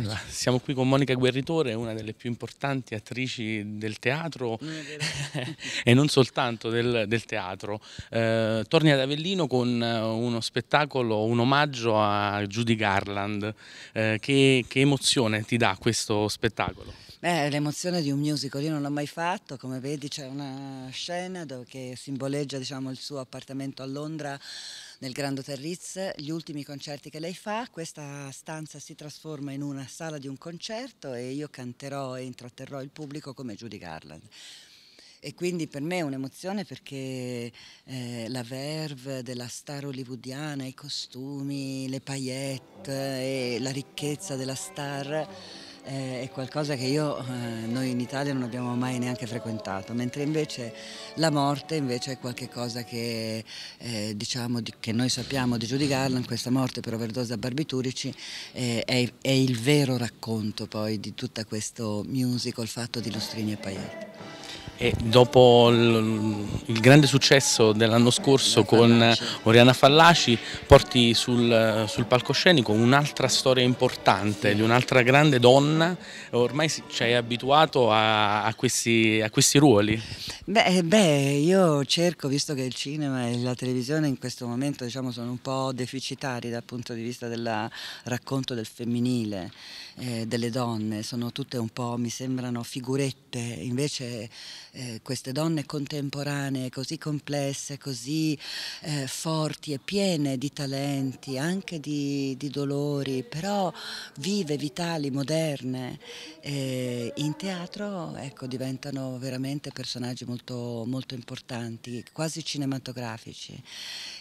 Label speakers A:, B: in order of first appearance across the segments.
A: Allora, siamo qui con Monica Guerritore, una delle più importanti attrici del teatro e non soltanto del, del teatro. Eh, torni ad Avellino con eh, uno spettacolo, un omaggio a Judy Garland. Eh, che, che emozione ti dà questo spettacolo?
B: l'emozione di un musical, io non l'ho mai fatto, come vedi c'è una scena che simboleggia diciamo, il suo appartamento a Londra nel Grand Hotel Ritz gli ultimi concerti che lei fa. Questa stanza si trasforma in una sala di un concerto e io canterò e intratterrò il pubblico come Judy Garland e quindi per me è un'emozione perché eh, la verve della star hollywoodiana, i costumi, le paillette e la ricchezza della star eh, è qualcosa che io, eh, noi in Italia non abbiamo mai neanche frequentato, mentre invece la morte invece è qualcosa che, eh, diciamo, che noi sappiamo di Judy Garland, questa morte per overdose a barbiturici è, il vero racconto poi di tutto questo musical fatto di Lustrini e Pagliatti.
A: E dopo il grande successo dell'anno scorso con Oriana Fallaci, porti sul, sul palcoscenico un'altra storia importante di un'altra grande donna, ormai ci hai abituato a, a, questi, a questi ruoli.
B: Beh, eh, beh, io cerco, visto che il cinema e la televisione in questo momento diciamo, sono un po' deficitari dal punto di vista del racconto del femminile, eh, delle donne, sono tutte un po', mi sembrano figurette, invece eh, queste donne contemporanee così complesse, così eh, forti e piene di talenti, anche di, di dolori, però vive, vitali, moderne, eh, in teatro ecco, diventano veramente personaggi molto, molto importanti, quasi cinematografici.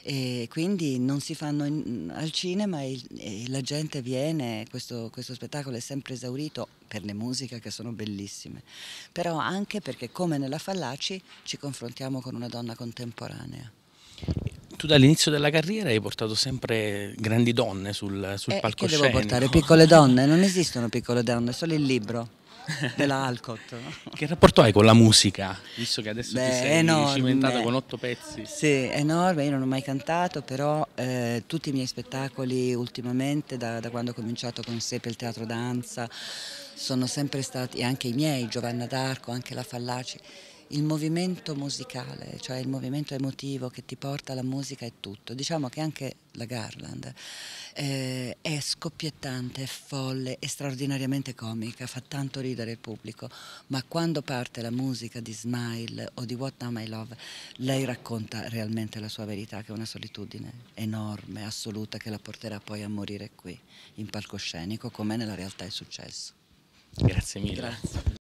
B: E quindi non si fanno in, al cinema e, e, la gente viene, questo, questo spettacolo è sempre esaurito per le musiche che sono bellissime, però anche perché come nella Fallaci ci confrontiamo con una donna contemporanea
A: tu dall'inizio della carriera hai portato sempre grandi donne sul, sul eh, palcoscenico. Che devo portare? Piccole
B: donne? Non esistono piccole donne, solo il libro della Alcott. che
A: rapporto hai con la musica? Visto che adesso Beh, ti sei enorme. cimentato con otto
B: pezzi. Sì, è enorme, io non ho mai cantato, però eh, tutti i miei spettacoli ultimamente, da, da quando ho cominciato con Sepe il teatro danza, sono sempre stati, e anche i miei, Giovanna d'Arco, anche la Fallaci, il movimento musicale, cioè il movimento emotivo che ti porta alla musica è tutto. Diciamo che anche la Garland eh, è scoppiettante, è folle, è straordinariamente comica, fa tanto ridere il pubblico, ma quando parte la musica di Smile o di What Now My Love, lei racconta realmente la sua verità, che è una solitudine enorme, assoluta, che la porterà poi a morire qui, in palcoscenico, come nella realtà è successo. Grazie mille. Grazie.